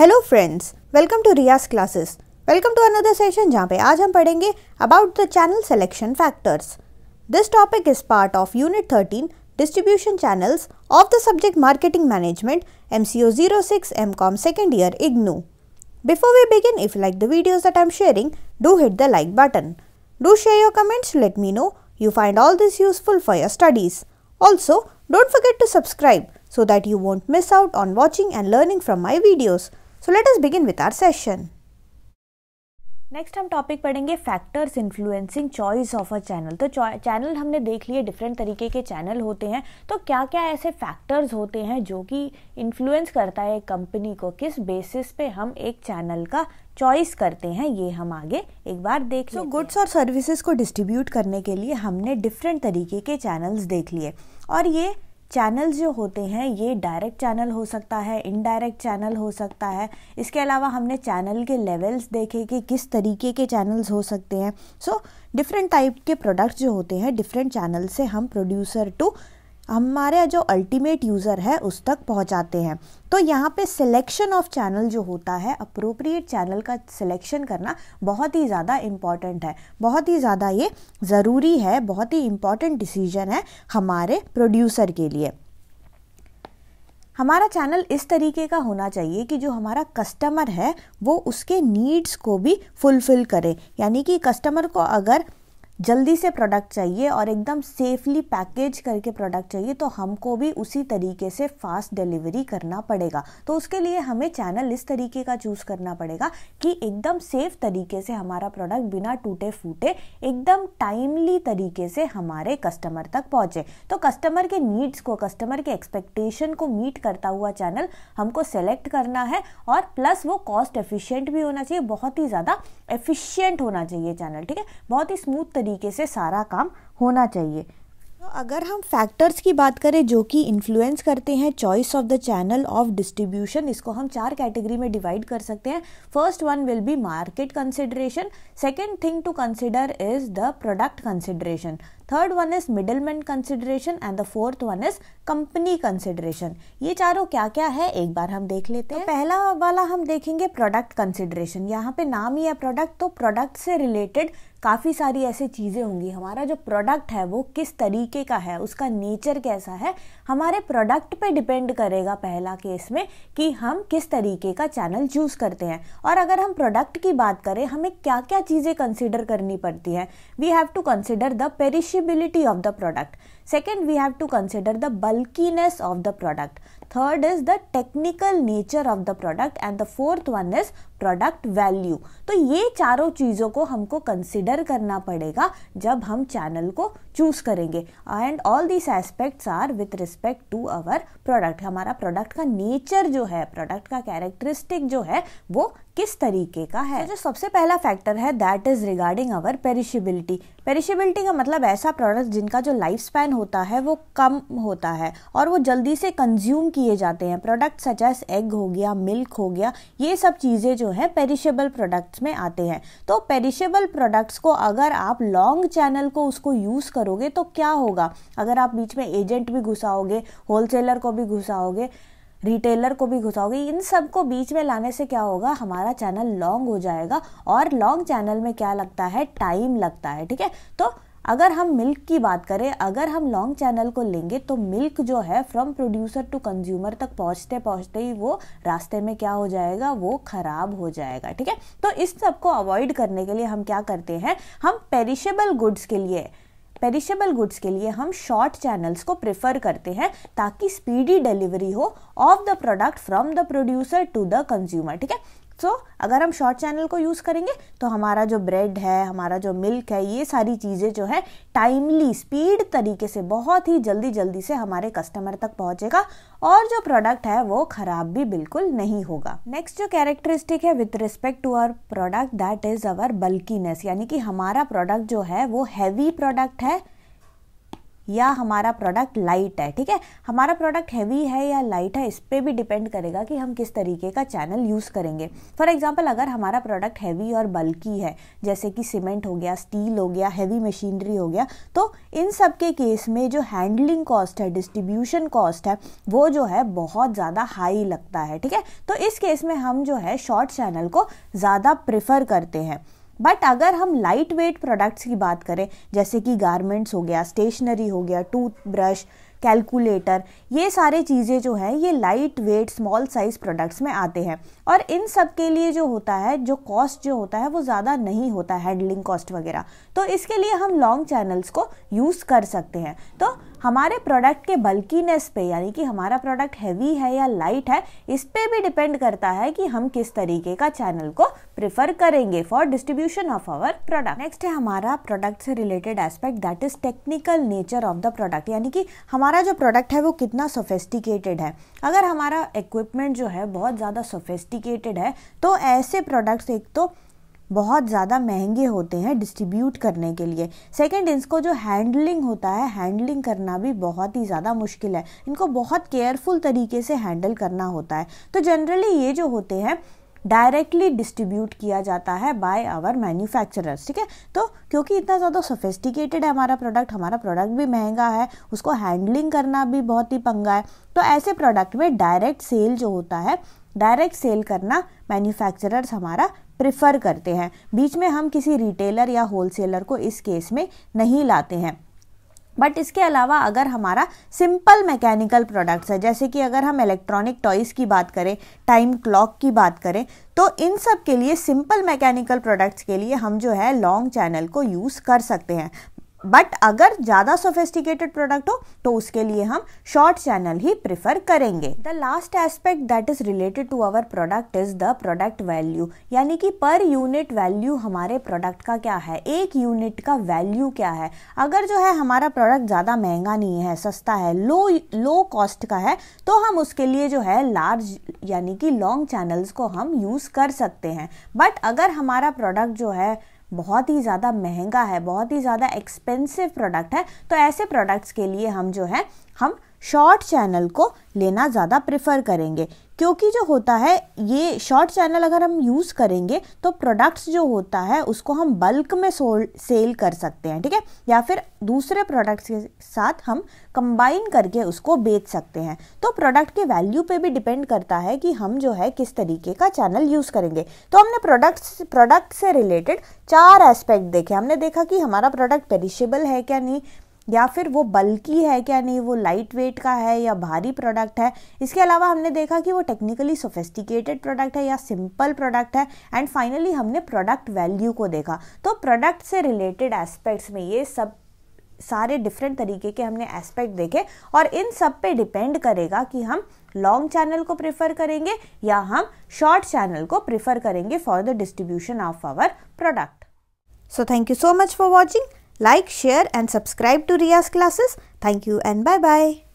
Hello friends! Welcome to Riyaz Classes. Welcome to another session, जहाँ पे आज हम पढ़ेंगे about the channel selection factors this topic is part of unit 13 distribution channels of the subject marketing management MCO 06 MCOM second year IGNU. Before we begin, if you like the videos that I'm sharing, do hit the like button. Do share your comments to let me know you find all this useful for your studies. Also, don't forget to subscribe so that you won't miss out on watching and learning from my videos. So let us begin with our session next हम topic पढ़ेंगे factors influencing choice of a channel तो channel हमने देख लिए different तरीके के channel होते हैं तो क्या क्या ऐसे फैक्टर्स होते हैं जो कि इन्फ्लुएंस करता है कंपनी को किस बेसिस पे हम एक चैनल का चॉइस करते हैं ये हम आगे एक बार देख सो गुड्स और सर्विसेज को डिस्ट्रीब्यूट करने के लिए हमने डिफरेंट तरीके के चैनल्स देख लिए और ये चैनल्स जो होते हैं ये डायरेक्ट चैनल हो सकता है इनडायरेक्ट चैनल हो सकता है इसके अलावा हमने चैनल के लेवल्स देखे कि किस तरीके के चैनल्स हो सकते हैं सो डिफरेंट टाइप के प्रोडक्ट्स जो होते हैं डिफरेंट चैनल से हम प्रोड्यूसर टू हमारे जो अल्टीमेट यूज़र है उस तक पहुंचाते हैं तो यहाँ पे सिलेक्शन ऑफ चैनल जो होता है अप्रोप्रिएट चैनल का सिलेक्शन करना बहुत ही ज़्यादा इम्पॉर्टेंट है बहुत ही ज़्यादा ये ज़रूरी है बहुत ही इम्पॉर्टेंट डिसीजन है हमारे प्रोड्यूसर के लिए हमारा चैनल इस तरीके का होना चाहिए कि जो हमारा कस्टमर है वो उसके नीड्स को भी फुलफ़िल करे यानी कि कस्टमर को अगर जल्दी से प्रोडक्ट चाहिए और एकदम सेफली पैकेज करके प्रोडक्ट चाहिए तो हमको भी उसी तरीके से फास्ट डिलीवरी करना पड़ेगा तो उसके लिए हमें चैनल इस तरीके का चूज़ करना पड़ेगा कि एकदम सेफ तरीके से हमारा प्रोडक्ट बिना टूटे फूटे एकदम टाइमली तरीके से हमारे कस्टमर तक पहुँचे तो कस्टमर के नीड्स को कस्टमर के एक्सपेक्टेशन को मीट करता हुआ चैनल हमको सेलेक्ट करना है और प्लस वो कॉस्ट एफिशियंट भी होना चाहिए बहुत ही ज़्यादा एफिशियंट होना चाहिए चैनल ठीक है बहुत ही स्मूथ तरीके तरीके से सारा काम होना चाहिए तो अगर हम फैक्टर्स की बात करें जो कि इन्फ्लुएंस करते हैं choice of the channel of distribution इसको हम चार कैटेगरी में डिवाइड कर सकते हैं first one will be market consideration second thing to consider is the product consideration third one is middleman consideration and the fourth one is company consideration ये चारों क्या क्या है एक बार हम देख लेते तो हैं तो पहला वाला हम देखेंगे प्रोडक्ट कंसिडरेशन यहाँ पे नाम ही है प्रोडक्ट तो प्रोडक्ट से रिलेटेड काफ़ी सारी ऐसी चीज़ें होंगी हमारा जो प्रोडक्ट है वो किस तरीके का है उसका नेचर कैसा है हमारे प्रोडक्ट पे डिपेंड करेगा पहला केस में कि हम किस तरीके का चैनल चूज़ करते हैं और अगर हम प्रोडक्ट की बात करें हमें क्या क्या चीज़ें कंसिडर करनी पड़ती है we have to consider the perish of the product. Second, we have to consider the bulkiness of the product. Third is the technical nature of the product. And the fourth one is product value तो ये चारों चीज़ों को हमको consider करना पड़ेगा जब हम चैनल को चूज़ करेंगे and all this aspects are with respect to our product हमारा प्रोडक्ट का नेचर जो है प्रोडक्ट का कैरेक्टरिस्टिक जो है वो किस तरीके का है तो जो सबसे पहला फैक्टर है that is regarding our perishability perishability का मतलब ऐसा प्रोडक्ट जिनका जो लाइफ स्पैन होता है वो कम होता है और वो जल्दी से कंज्यूम किए जाते हैं प्रोडक्ट सच एज एग हो गया मिल्क हो गया ये सब चीज़ें जो है पेरिशेबल प्रोडक्ट्स में आते हैं तो पेरिशेबल प्रोडक्ट्स को अगर आप लॉन्ग चैनल को उसको यूज़ करोगे तो क्या होगा अगर आप बीच में एजेंट भी घुसाओगे होलसेलर को भी घुसाओगे रिटेलर को भी घुसाओगे इन सब को बीच में लाने से क्या होगा हमारा चैनल लॉन्ग हो जाएगा और लॉन्ग चैनल में क्या लगता है टाइम लगता है ठीक है तो अगर हम मिल्क की बात करें अगर हम लॉन्ग चैनल को लेंगे तो मिल्क जो है फ्रॉम प्रोड्यूसर टू कंज्यूमर तक पहुंचते पहुंचते ही वो रास्ते में क्या हो जाएगा वो खराब हो जाएगा ठीक है तो इस सब को अवॉइड करने के लिए हम क्या करते हैं हम पेरिशेबल गुड्स के लिए पेरिशेबल गुड्स के लिए हम शॉर्ट चैनल्स को प्रेफर करते हैं ताकि स्पीडी डिलीवरी हो of the product from the producer to the consumer ठीक है सो so, अगर हम शॉर्ट चैनल को यूज़ करेंगे तो हमारा जो ब्रेड है हमारा जो मिल्क है ये सारी चीज़ें जो है टाइमली स्पीड तरीके से बहुत ही जल्दी जल्दी से हमारे कस्टमर तक पहुँचेगा और जो प्रोडक्ट है वो ख़राब भी बिल्कुल नहीं होगा नेक्स्ट जो कैरेक्टरिस्टिक है with respect to our product that is our bulkiness यानी कि हमारा प्रोडक्ट जो है वो हैवी प्रोडक्ट है या हमारा प्रोडक्ट लाइट है ठीक है हमारा प्रोडक्ट हैवी है या लाइट है इस पर भी डिपेंड करेगा कि हम किस तरीके का चैनल यूज़ करेंगे फॉर एग्जाम्पल अगर हमारा प्रोडक्ट हैवी और बल्की है जैसे कि सीमेंट हो गया स्टील हो गया हैवी मशीनरी हो गया तो इन सब के केस में जो हैंडलिंग कॉस्ट है डिस्ट्रीब्यूशन कॉस्ट है वो जो है बहुत ज़्यादा हाई लगता है ठीक है तो इस केस में हम जो है शॉर्ट चैनल को ज़्यादा प्रेफर करते हैं बट अगर हम लाइट वेट प्रोडक्ट्स की बात करें जैसे कि गारमेंट्स हो गया स्टेशनरी हो गया टूथब्रश कैलकुलेटर ये सारे चीज़ें जो हैं ये light weight small size products में आते हैं और इन सब के लिए जो होता है जो कॉस्ट जो होता है वो ज़्यादा नहीं होता हैंडलिंग कॉस्ट वगैरह तो इसके लिए हम लॉन्ग चैनल्स को यूज़ कर सकते हैं तो हमारे प्रोडक्ट के बल्कीनेस पे यानी कि हमारा प्रोडक्ट हैवी है या लाइट है इस पर भी डिपेंड करता है कि हम किस तरीके का चैनल को प्रेफर करेंगे for distribution of our product next है हमारा प्रोडक्ट से related aspect that is technical nature of the product यानी कि हमारा जो प्रोडक्ट है वो कितना सोफेस्टिकेटेड है अगर हमारा इक्विपमेंट जो है बहुत ज़्यादा सोफेस्टिकेटेड है तो ऐसे प्रोडक्ट्स एक तो बहुत ज़्यादा महंगे होते हैं डिस्ट्रीब्यूट करने के लिए सेकंड इसको जो हैंडलिंग होता है हैंडलिंग करना भी बहुत ही ज़्यादा मुश्किल है इनको बहुत केयरफुल तरीके से हैंडल करना होता है तो जनरली ये जो होते हैं डायरेक्टली डिस्ट्रीब्यूट किया जाता है बाय आवर मैन्युफैक्चरर्स ठीक है तो क्योंकि इतना ज़्यादा सोफिस्टिकेटेड है हमारा प्रोडक्ट हमारा प्रोडक्ट भी महंगा है उसको हैंडलिंग करना भी बहुत ही पंगा है तो ऐसे प्रोडक्ट में डायरेक्ट सेल जो होता है डायरेक्ट सेल करना मैन्युफैक्चरर्स हमारा प्रिफर करते हैं बीच में हम किसी रिटेलर या होलसेलर को इस केस में नहीं लाते हैं बट इसके अलावा अगर हमारा सिंपल मैकेनिकल प्रोडक्ट्स है जैसे कि अगर हम इलेक्ट्रॉनिक टॉयज़ की बात करें टाइम क्लॉक की बात करें तो इन सब के लिए सिंपल मैकेनिकल प्रोडक्ट्स के लिए हम जो है लॉन्ग चैनल को यूज़ कर सकते हैं बट अगर ज़्यादा सोफेस्टिकेटेड प्रोडक्ट हो तो उसके लिए हम शॉर्ट चैनल ही प्रेफर करेंगे the last aspect that is related to our product is the product value यानी कि पर यूनिट वैल्यू हमारे प्रोडक्ट का क्या है एक यूनिट का वैल्यू क्या है अगर जो है हमारा प्रोडक्ट ज़्यादा महंगा नहीं है सस्ता है लो लो कॉस्ट का है तो हम उसके लिए जो है लार्ज यानी कि लॉन्ग चैनल्स को हम यूज़ कर सकते हैं बट अगर हमारा प्रोडक्ट जो है बहुत ही ज़्यादा महंगा है बहुत ही ज़्यादा एक्सपेंसिव प्रोडक्ट है तो ऐसे प्रोडक्ट्स के लिए हम जो है हम शॉर्ट चैनल को लेना ज़्यादा प्रेफर करेंगे क्योंकि जो होता है ये शॉर्ट चैनल अगर हम यूज़ करेंगे तो प्रोडक्ट्स जो होता है उसको हम बल्क में सोल सेल कर सकते हैं ठीक है या फिर दूसरे प्रोडक्ट्स के साथ हम कंबाइन करके उसको बेच सकते हैं तो प्रोडक्ट के वैल्यू पे भी डिपेंड करता है कि हम जो है किस तरीके का चैनल यूज़ करेंगे तो हमने प्रोडक्ट्स प्रोडक्ट से रिलेटेड चार एस्पेक्ट देखे हमने देखा कि हमारा प्रोडक्ट पेरिशेबल है क्या नहीं या फिर वो बल्कि है क्या नहीं वो लाइट वेट का है या भारी प्रोडक्ट है इसके अलावा हमने देखा कि वो टेक्निकली सोफेस्टिकेटेड प्रोडक्ट है या सिंपल प्रोडक्ट है एंड फाइनली हमने प्रोडक्ट वैल्यू को देखा तो प्रोडक्ट से रिलेटेड एस्पेक्ट्स में ये सब सारे डिफरेंट तरीके के हमने एस्पेक्ट देखे और इन सब पे डिपेंड करेगा कि हम लॉन्ग चैनल को प्रेफर करेंगे या हम शॉर्ट चैनल को प्रेफर करेंगे for the distribution of our product so thank you so much for watching Like, share and subscribe to Riya's classes. Thank you and bye-bye.